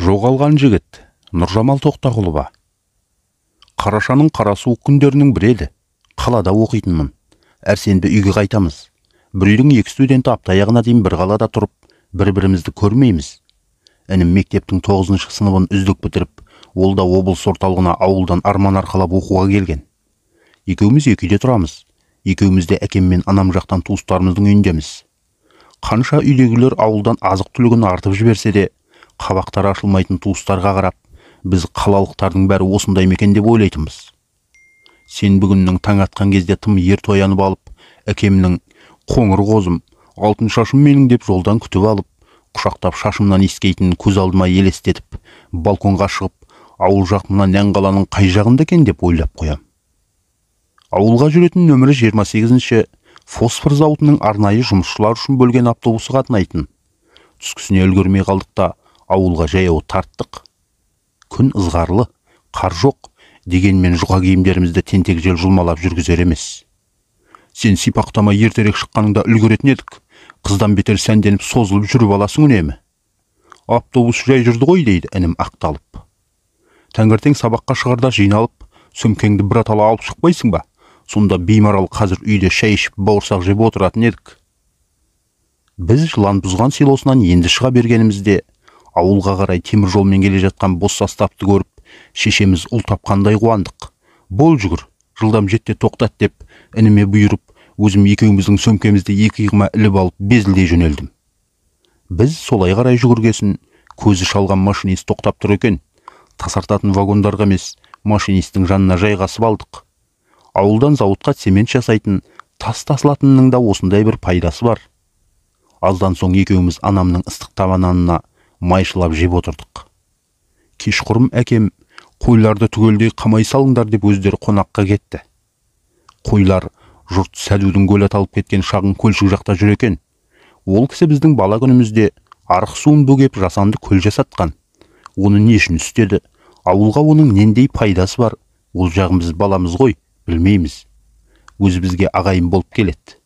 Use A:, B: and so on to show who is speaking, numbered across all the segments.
A: жоғалған жігіт нұржамал тоқтағұлова қарашаның суық күндерінің бірі еді қалада оқитынмын әрсенбі үйге қайтамыз бір үйдің екі студенті апта аяғына дейін бір қалада тұрып бір бірімізді көрмейміз інім мектептің тоғызыншы сыныбын үздік бітіріп ол да облыс орталығына ауылдан арман арқалап оқуға келген екеуміз екі үйде тұрамыз екеуміз де әкем мен анам жақтан туыстарымыздың үйіндеміз қанша үйдегілер ауылдан азық түлігін артып жіберсе де қабақтары ашылмайтын туыстарға қарап біз қалалықтардың бәрі осындай ма екен деп ойлайтынбыз Сен бүгіннің таң атқан кезде тым ерте оянып алып әкемнің қоңыр қозым алтын шашым менің деп жолдан күтіп алып құшақтап шашымнан иіскейтінін көз алдыма елестетіп балконға шығып ауыл жақ мына нән қаланың қай жағында екен деп ойлап қоям ауылға жүретін нөмірі 28 сегізінші фосфор зауытының арнайы жұмысшылар үшін бөлген автобусы қатынайтын түскісіне үлгермей қалдық та ауылға жаяу тарттық күн ызғарлы қар жоқ дегенмен жұқа киімдерімізді тентек жел жұлмалап жүргізер емес сен сипақтамай ертерек шыққаныңда үлгеретін едік қыздан бетер сәнденіп созылып жүріп аласың үнемі автобус жай жүрді ғой дейді інім ақталып таңертең сабаққа шығарда жиналып сөмкеңді біратала алып шықпайсың ба сонда беймарал қазір үйде шай ішіп бауырсақ жеп отыратын едік біз жылан бұзған селосынан енді шыға бергенімізде ауылға қарай темір жолмен келе жатқан бос составты көріп шешеміз ұл тапқандай қуандық бол жүгір жылдам жетте тоқтат деп ініме бұйырып өзім екеуміздің сөмкемізді екі иығыма іліп алып безілдей жөнелдім біз солай қарай жүгіргесін көзі шалған машинист тоқтап тұр екен тасартатын вагондарға емес машинистің жанына жайғасып алдық ауылдан зауытқа цемент жасайтын тас тасылатынның да осындай бір пайдасы бар аздан соң екеуміз анамның ыстық табананына майшылап жеп отырдық кешқұрым әкем қойларды түгелдей қамай салыңдар деп өздері қонаққа кетті қойлар жұрт сәдудің көлі аталып кеткен шағын көлшік жақта жүр екен ол кісі біздің бала күнімізде арық суын бөгеп жасанды көл жасатқан оны не үшін істеді ауылға оның нендей пайдасы бар ол жағын біз баламыз ғой білмейміз өзі бізге ағайын болып келеді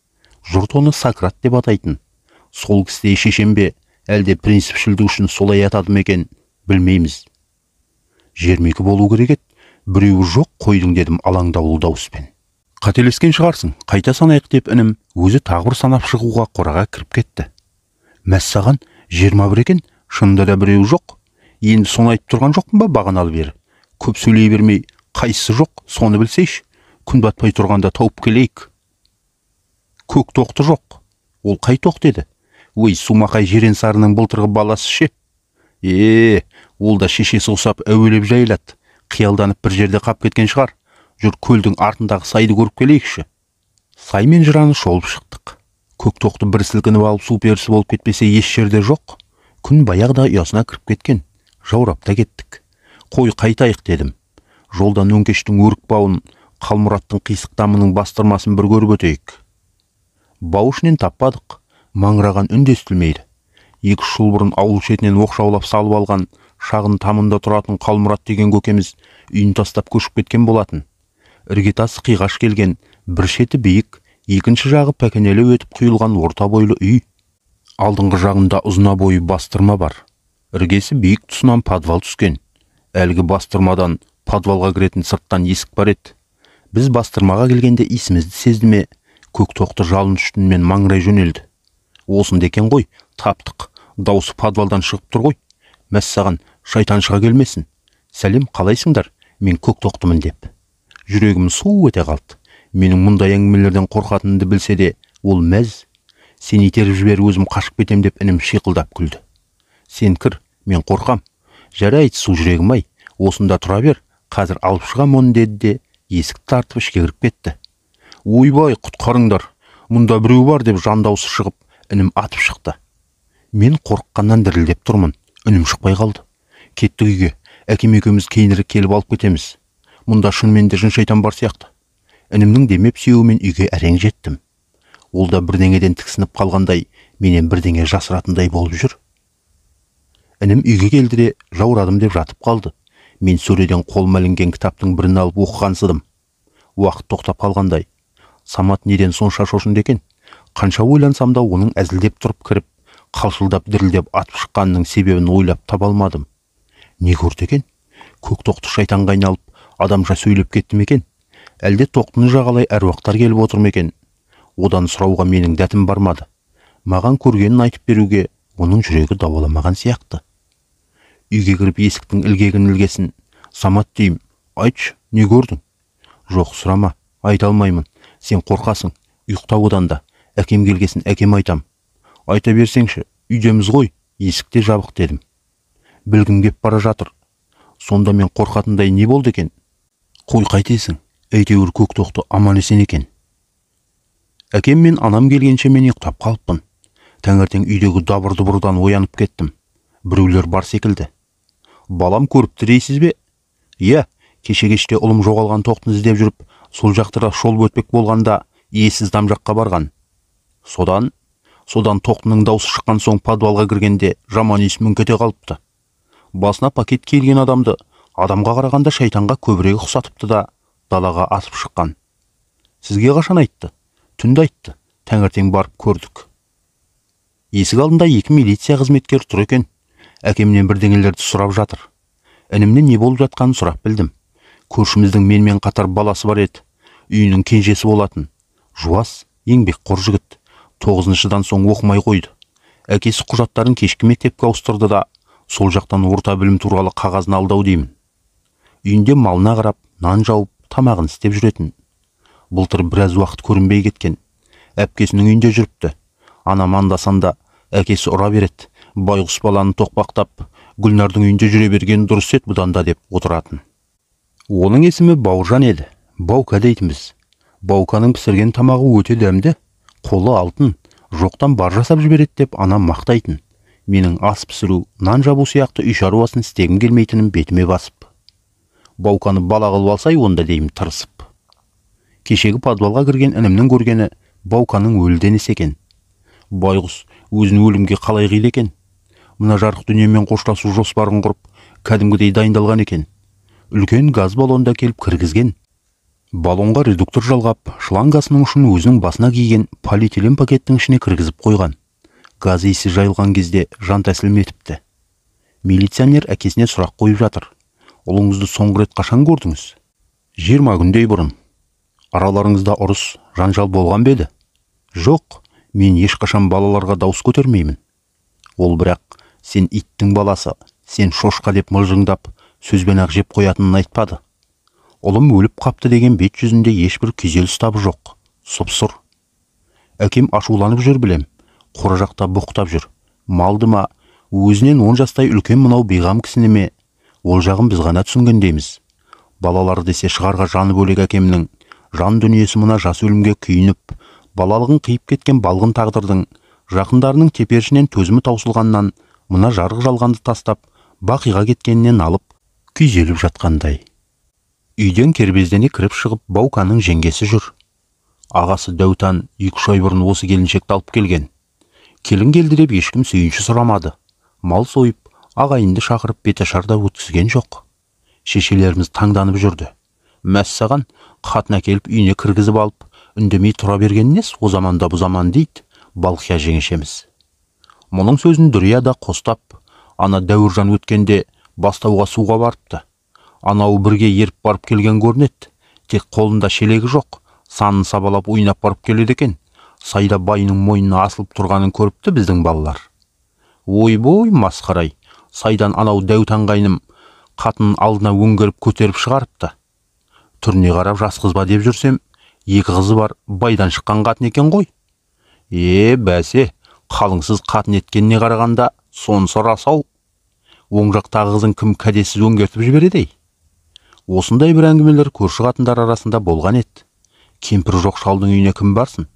A: жұрт оны сократ деп атайтын сол кісідей шешен бе әлде принципшілдік үшін солай атады ма екен білмейміз Жермекі болу керек еді біреуі жоқ қойдың дедім алаңдаулы дауыспен қателескен шығарсың қайта санайық деп інім өзі тағы бір санап шығуға қораға кіріп кетті мәссаған жиырма бір екен шынында да біреуі жоқ енді соны айтып тұрған жоқпын ба бағаналы бері көп сөйлей бермей қайсысы жоқ соны білсейші күн батпай тұрғанда тауып келейік көк тоқты жоқ ол қай тоқ деді өй сумақай сарының былтырғы баласы ше е ол да шешесі ұсап әуелеп жайлады. қиялданып бір жерде қап кеткен шығар жүр көлдің артындағы сайды көріп келейікші сай мен жыраны шолып шықтық көк тоқты бір сілкініп алып су перісі болып кетпесе еш жерде жоқ күн баяғыда ұясына кіріп кеткен жаурап кеттік қой қайтайық дедім жолдан нөңкештің өрік бауын қалмұраттың қисық бастырмасын бір көріп өтейік бау ішінен таппадық маңыраған үн де естілмейді екі үш жыл бұрын ауыл шетінен оқшаулап салып алған шағын тамында тұратын қалмұрат деген көкеміз үйін тастап көшіп кеткен болатын іргетасы қиғаш келген бір шеті биік екінші жағы пәкенелеу өтіп құйылған орта бойлы үй алдыңғы жағында ұзына бойы бастырма бар іргесі биік тұсынан подвал түскен әлгі бастырмадан подвалға кіретін сырттан есік бар еді біз бастырмаға келгенде исімізді сезді ме көк тоқты жалын үстінмен маңырай жөнелді осында екен ғой таптық даусы подвалдан шығып тұр ғой мәссаған шайтан шыға келмесін сәлем қалайсыңдар мен көк тоқтымын деп жүрегім су өте қалды менің мұндай әңгімелерден қорқатынымды білсе де ол мәз сен итеріп жібер өзім қашып кетем деп інім шиқылдап күлді сен кір мен қорқам жарайды су жүрегім ай осында тұра бер қазір алып шығам оны деді де есікті тартып ішке кіріп кетті ойбай құтқарыңдар мұнда біреу бар деп жан даусы шығып інім атып шықты мен қорыққаннан дірілдеп тұрмын үнім шықпай қалды кеттік үйге әкем екеуміз кейінірек келіп алып кетеміз мұнда шынымен де жын шайтан бар сияқты інімнің демеп сүйеуімен үйге әрең жеттім ол да бірдеңеден тіксініп қалғандай менен бірдеңе жасыратындай болып жүр інім үйге келді де жаурадым деп жатып қалды мен сөреден қолыма ілінген кітаптың бірін алып оқығансыдым уақыт тоқтап қалғандай самат неден сонша шошынды екен қанша ойлансам да оның әзілдеп тұрып кіріп қалшылдап дірілдеп атып шыққанының себебін ойлап таба алмадым не көрді екен көк тоқты шайтанға айналып адамша сөйлеп кетті екен әлде тоқтыны жағалай әруақтар келіп отыр ма екен одан сұрауға менің дәтім бармады маған көргенін айтып беруге оның жүрегі дауаламаған сияқты үйге кіріп есіктің ілгегін ілгесін самат деймін айтшы не көрдің жоқ сұрама айта алмаймын сен қорқасың ұйықта одан да әкем келгесін әкем айтам айта берсеңші үйдеміз ғой есік те жабық дедім білгім кеп бара жатыр сонда мен қорқатындай не болды екен қой қайтесің әйтеуір көк тоқты аман есен екен әкем мен анам келгенше мен ұйықтап қалыппын таңертең үйдегі дабыр дұбырдан оянып кеттім біреулер бар секілді балам көріп дейсіз бе иә кеше кеште ұлым жоғалған тоқтыны іздеп жүріп сол жақтыра шолып өтпек болғанда иесіз дам жаққа барған содан содан тоқтының даусы шыққан соң подвалға кіргенде жаман иіс мүңкете қалыпты басына пакет келген адамды адамға қарағанда шайтанға көбірегі ұқсатыпты да далаға атып шыққан сізге қашан айтты түнде айтты таңертең барып көрдік есік алдында екі милиция қызметкер тұр екен әкемнен бірдеңелерді сұрап жатыр інімнен не болып жатқанын сұрап білдім көршіміздің менімен қатар баласы бар еді үйінің кенжесі болатын жуас еңбекқор жігіт тоғызыншыдан соң оқымай қойды әкесі құжаттарын кешкі мектепке ауыстырды да сол жақтан орта білім туралы қағазын алдау деймін үйінде малына қарап нан жауып тамағын істеп жүретін былтыр біраз уақыт көрінбей кеткен әпкесінің үйінде жүріпті анам анда санда әкесі ұра береді байғұс баланы тоқпақтап гүлнардың үйінде жүре берген дұрыс еді бұдан да деп отыратын оның есімі бауыржан еді баука дейтінбіз бауканың пісірген тамағы өте дәмді қолы алтын жоқтан бар жасап жібереді деп анам мақтайтын менің ас пісіру нан жабу сияқты үй шаруасын істегім келмейтінін бетіме басып бауканы бала қылып алсай онда деймін тырысып кешегі подвалға кірген інімнің көргені бауканың өлі денесі екен байғұс өзін өлімге қалай қиды екен мына жарық дүниемен қоштасу жоспарын құрып кәдімгідей дайындалған екен үлкен газ баллонды келіп кіргізген Балонға редуктор жалғап шлангасының ұшын өзінің басына киген полиэтилен пакеттің ішіне кіргізіп қойған газ иісі жайылған кезде жан тәсілім етіпті милиционер әкесіне сұрақ қойып жатыр ұлыңызды соңғы рет қашан көрдіңіз жиырма күндей бұрын араларыңызда ұрыс жанжал болған ба еді жоқ мен ешқашан балаларға дауыс көтермеймін ол бірақ сен иттің баласы сен шошқа деп мылжыңдап сөзбен ақ жеп қоятынын айтпады ұлым өліп қапты деген бет жүзінде ешбір күйзеліс табы жоқ сұп әкем ашуланып жүр білем қора жақта боқтап жүр малдыма өзінен он жастай үлкен мынау бейғам кісіні ме ол жағын біз ғана түсінгендейміз балалар десе шығарға жаны бөлек әкемнің жан дүниесі мына жас өлімге күйініп балалығын қиып кеткен балғын тағдырдың жақындарының теперішінен төзімі таусылғаннан мына жарық жалғанды тастап бақиға кеткенінен алып күйзеліп жатқандай Үйден кербездене кіріп шығып Бауканың жеңгесі жүр. Ағасы Дәутан екі үш ай бұрын осы келіншекті алып келген. Келін келді деп ешкім сүйінші сұрамады. Мал сойып, ағайынды шақырып беташар шарда өткізген жоқ. Шешелеріміз таңданып жүрді. Мәссаған қатын келіп, үйіне кіргізіп алып, үндемей тұра бергеннес о заманда бұ заман дейді балқия жеңешеміз. Мұның сөзін дүрия да қостап, ана дәуіржан өткенде бастауға суға барыпты анау бірге еріп барып келген көрінеді тек қолында шелегі жоқ санын сабалап ойнап барып келеді екен сайда байының мойнына асылып тұрғанын көріпті біздің балалар ойбой масқарай сайдан анау дәу таңғайным қатын алдына өңгеріп көтеріп шығарыпты түріне қарап жас қыз ба деп жүрсем екі қызы бар байдан шыққан қатын екен ғой е бәсе қалыңсыз қатын еткеніне қарағанда сонысы рас ау оң жақтағы қызын кім кәдесіз өңгертіп жібереді ей осындай бір әңгімелер көрші қатындар арасында болған еді кемпір жоқ шалдың үйіне кім барсын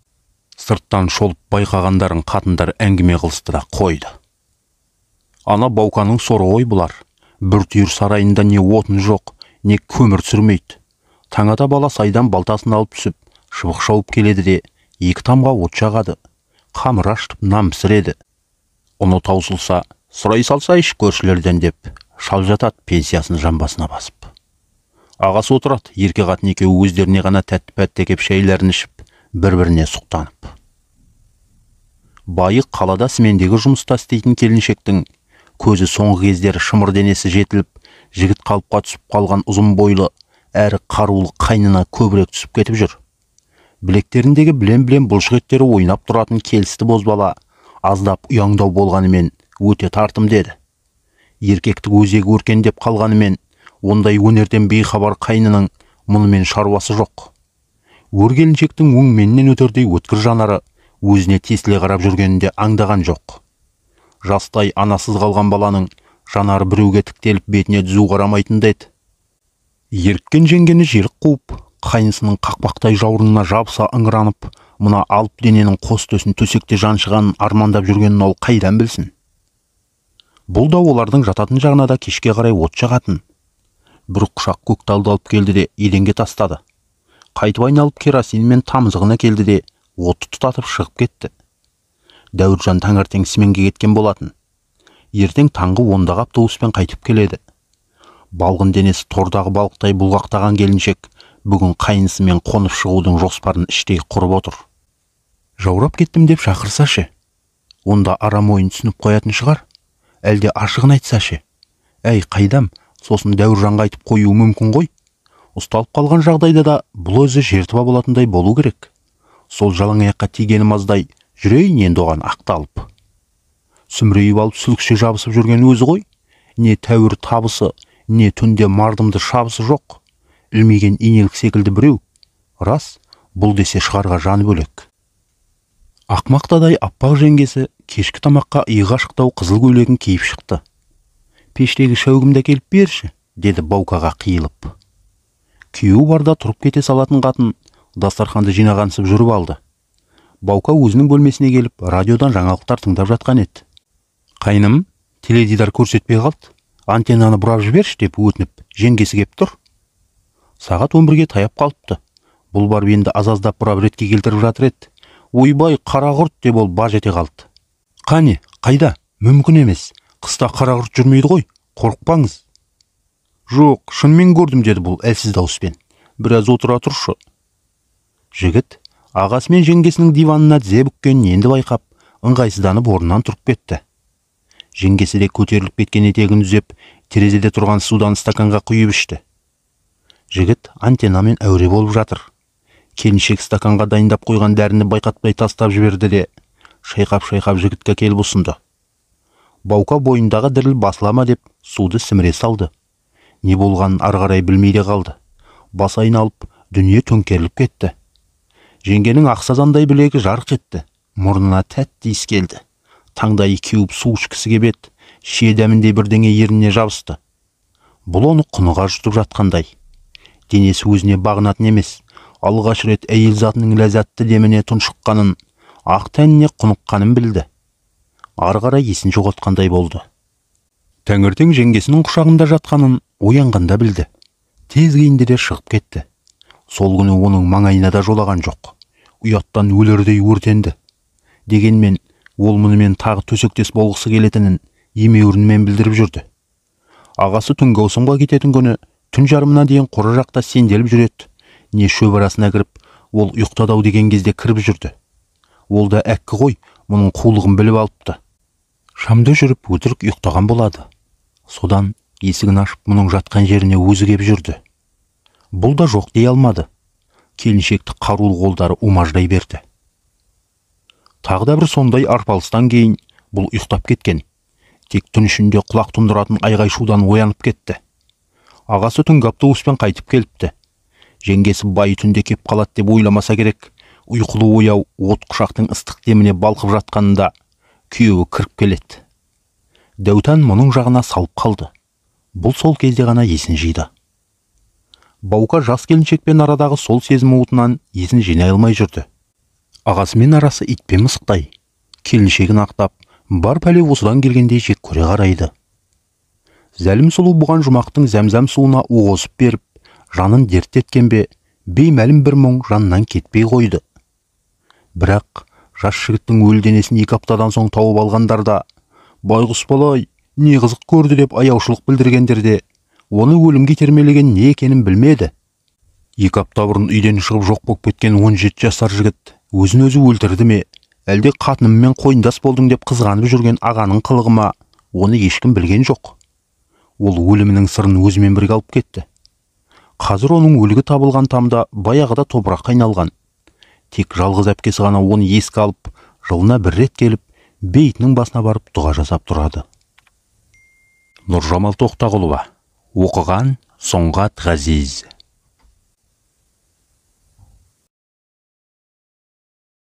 A: сырттан шолып байқағандарын қатындар әңгіме қылыстыра қойды ана бауканың соры ғой бұлар бір түйір сарайында не отын жоқ не көмір түсірмейді таңата бала сайдан балтасын алып түсіп шыбық шауып келеді де екі тамға от жағады қамыр ашытып нан пісіреді ұны таусылса сұрай салсайшы көршілерден деп шал жатады пенсиясын жамбасына басып ағасы отырады ерке қатын екеуі өздеріне ғана тәтті пәтті әкеп шайларын ішіп бір біріне сұқтанып Байық қалада смендегі жұмыста істейтін келіншектің көзі соңғы кездері шымыр денесі жетіліп жігіт қалыпқа түсіп қалған ұзын бойлы әрі қарулы қайнына көбірек түсіп кетіп жүр білектеріндегі білем білем бұлшық еттері ойнап тұратын келісті бозбала аздап ұяңдау болғанымен өте тартым деді еркектік өзегі өркендеп қалғанымен ондай өнерден бейхабар қайнының мұнымен шаруасы жоқ өр келіншектің өңменінен өтердей өткір жанары өзіне тесіле қарап жүргенінде аңдаған жоқ жастай анасыз қалған баланың жанары біреуге тіктеліп бетіне түзу қарамайтынды еді еріккен жеңгені жерік қуып қайнысының қақпақтай жауырынына жабыса ыңыранып мына алып дененің қос төсін төсекте жаншығанын армандап жүргенін ол қайдан білсін бұл да олардың жататын жағына да кешке қарай от жағатын бір құшақ көкталды алып келді де еденге тастады қайтып айналып мен тамызығына келді де отты тұтатып шығып кетті дәуіржан таңертең сменге кеткен болатын ертең таңғы ондағы автобуспен қайтып келеді балғын денесі тордағы балықтай бұлғақтаған келіншек бүгін қайынысымен қонып шығудың жоспарын іштей құрып отыр жаурап кеттім деп шақырса ше онда арам ойын түсініп қоятын шығар әлде ашығын айтса ше әй қайдам сосын дәуіржанға айтып қоюы мүмкін ғой ұсталып қалған жағдайда да бұл өзі жертіп болатындай болу керек сол жалаң аяққа тигенім аздай жүрейін енді оған ақталып сүмірейіп алып сүлікше жабысып жүрген өзі ғой не тәуір табысы не түнде мардымды шабысы жоқ үлмеген инелік секілді біреу рас бұл десе шығарға жаны бөлек ақмақтадай аппақ жеңгесі кешкі тамаққа иығы ашықтау қызыл көйлегін киіп шықты пештегі шәугімді келіп берші деді баукаға қиылып күйеуі барда тұрып кете салатын қатын дастарханды жинағансып жүріп алды баука өзінің бөлмесіне келіп радиодан жаңалықтар тыңдап жатқан еді қайным теледидар көрсетпей қалды антеннаны бұрап жіберші деп өтініп жеңгесі кеп тұр сағат он бірге таяп қалыпты бұл барып енді аздап бұрап ретке келтіріп жатыр еді ойбай қара деп ол баж ете қалды қане қайда мүмкін емес қыста қара жүрмейді ғой қорықпаңыз жоқ шынымен көрдім деді бұл әлсіз дауыспен біраз отыра тұршы жігіт ағасы мен жеңгесінің диванына тізе бүккенін енді байқап ыңғайсызданып орнынан тұрып кетті жеңгесі де көтеріліп кеткен етегін түзеп терезеде тұрған судан стаканға құйып ішті жігіт антеннамен әуре болып жатыр келіншек стаканға дайындап қойған дәріні байқатпай тастап жіберді де шайқап шайқап жігітке келіп ұсынды баука бойындағы діріл басыла ма деп суды сіміре салды не болғанын ары қарай білмей де қалды бас айналып дүние төңкеріліп кетті жеңгенің ақсазандай білегі жарқ етті мұрнына тәтті иіс келді таңдайы кеуіп су ішкісі кеп еді шие дәміндей бірдеңе ерніне жабысты бұл оны құныға жұтып жатқандай денесі өзіне бағынатын емес алғаш рет әйел затының ләззатты деміне тұншыққанын ақ тәніне құныққанын білді ары қарай есін жоғалтқандай болды таңертең жеңгесінің құшағында жатқанын оянғанда білді тез киіндіре де шығып кетті сол күні оның маңайына да жолаған жоқ ұяттан өлердей өртенді дегенмен ол мұнымен тағы төсектес болғысы келетінін емеурінмен білдіріп жүрді ағасы түнгі ауысымға кететін күні түн жарымына дейін қора жақта сенделіп жүреді не шөп арасына кіріп ол ұйықтады ау деген кезде кіріп жүрді ол да әккі ғой мұның қулығын біліп алыпты Шамды жүріп өтірік ұйықтаған болады содан есігін ашып мұның жатқан жеріне өзі кеп жүрді бұл да жоқ дей алмады келіншекті қарулы қолдары умаждай берді тағы да бір сондай арпалыстан кейін бұл ұйықтап кеткен тек түн ішінде құлақ тұндыратын айғай шудан оянып кетті ағасы түнгі автобуспен қайтып келіпті жеңгесі бай түнде кеп қалады деп ойламаса керек ұйқылы ояу от құшақтың ыстық деміне балқып жатқанында күйеуі кіріп келеді дәутан мұның жағына салып қалды бұл сол кезде ғана есін жиды баука жас келіншекпен арадағы сол сезім уытынан есін жинай алмай жүрді ағасымен арасы пен мысықтай келіншегін ақтап бар пәле осыдан келгенде жек көре қарайды зәлім сұлу бұған жұмақтың зәмзәм суына оғысып беріп жанын дерттеткен бе беймәлім бір мұң жанынан кетпей қойды бірақ жас жігіттің өлі денесін екі аптадан соң тауып алғандар да байғұс бала не қызық көрді деп аяушылық білдіргендер де оны өлімге термелеген не екенін білмеді екі апта бұрын үйден шығып жоқ болып кеткен 17 жасар жігіт өзін өзі өлтірді ме әлде қатыныммен қойындас болдың деп қызғанып жүрген ағаның қылығы ма оны ешкім білген жоқ ол өлімінің сырын өзімен бірге алып кетті қазір оның өлігі табылған тамда баяғыда топыраққа айналған тек жалғыз әпкесі ғана оны еске алып жылына бір рет келіп бейітінің басына барып дұға жасап тұрады нұржамал тоқтағұлова оқыған сұңғат ғазиз